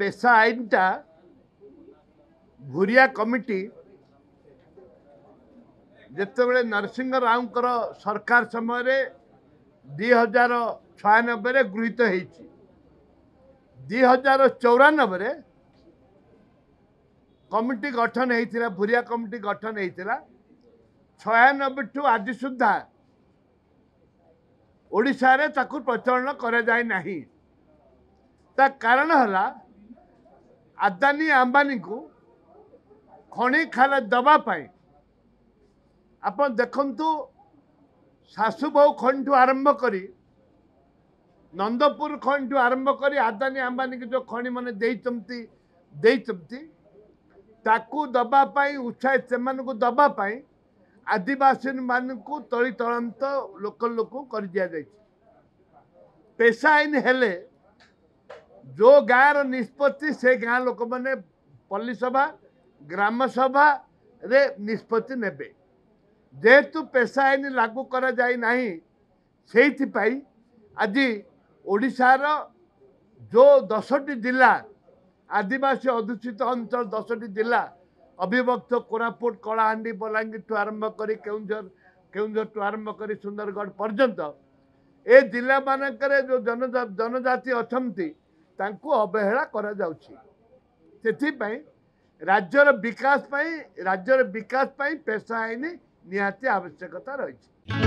ପେସା ଆଇନଟା ଭୁରିଆ କମିଟି ଯେତେବେଳେ ନରସିଂହ ରାଓଙ୍କର ସରକାର ସମୟରେ ଦୁଇ ହଜାର ଛୟାନବେରେ ଗୃହୀତ ହେଇଛି ଦୁଇ ହଜାର ଚଉରାନବେରେ କମିଟି ଗଠନ ହେଇଥିଲା ଭୁରିଆ କମିଟି ଗଠନ ହେଇଥିଲା ଛୟାନବେଠୁ ଆଜି ସୁଦ୍ଧା ଓଡ଼ିଶାରେ ତାକୁ ପ୍ରଚଳନ କରାଯାଇ ନାହିଁ ତା କାରଣ ହେଲା ଆଦାନୀ ଆମ୍ବାନୀଙ୍କୁ ଖଣି ଖାଲେ ଦେବା ପାଇଁ ଆପଣ ଦେଖନ୍ତୁ ଶାଶୁବୋହୁ ଖଣିଠୁ ଆରମ୍ଭ କରି ନନ୍ଦପୁର ଖଣିଠୁ ଆରମ୍ଭ କରି ଆଦାନୀ ଆମ୍ବାନୀକୁ ଯେଉଁ ଖଣି ମାନେ ଦେଇଛନ୍ତି ଦେଇଛନ୍ତି ତାକୁ ଦେବା ପାଇଁ ଉତ୍ସାହିତ ସେମାନଙ୍କୁ ଦେବା ପାଇଁ ଆଦିବାସୀମାନଙ୍କୁ ତଳି ତଳନ୍ତ ଲୋକ ଲୋକ କରିଦିଆଯାଇଛି ପେସା ଆଇନ ହେଲେ ଯେଉଁ ଗାଁର ନିଷ୍ପତ୍ତି ସେ ଗାଁ ଲୋକମାନେ ପଲ୍ଲୀସଭା ଗ୍ରାମସଭାରେ ନିଷ୍ପତ୍ତି ନେବେ ଯେହେତୁ ପେଶା ଆଇନ ଲାଗୁ କରାଯାଇନାହିଁ ସେଇଥିପାଇଁ ଆଜି ଓଡ଼ିଶାର ଯେଉଁ ଦଶଟି ଜିଲ୍ଲା ଆଦିବାସୀ ଅଧିଷ୍ଠିତ ଅଞ୍ଚଳ ଦଶଟି ଜିଲ୍ଲା ଅବିଭକ୍ତ କୋରାପୁଟ କଳାହାଣ୍ଡି ବଲାଙ୍ଗୀରଠୁ ଆରମ୍ଭ କରି କେଉଁଝର କେଉଁଝରଠୁ ଆରମ୍ଭ କରି ସୁନ୍ଦରଗଡ଼ ପର୍ଯ୍ୟନ୍ତ ଏ ଜିଲ୍ଲାମାନଙ୍କରେ ଯେଉଁ ଜନଜାତି ଅଛନ୍ତି ତାଙ୍କୁ ଅବହେଳା କରାଯାଉଛି ସେଥିପାଇଁ ରାଜ୍ୟର ବିକାଶ ପାଇଁ ରାଜ୍ୟର ବିକାଶ ପାଇଁ ପେଶା ଆଇନ ନିହାତି ଆବଶ୍ୟକତା ରହିଛି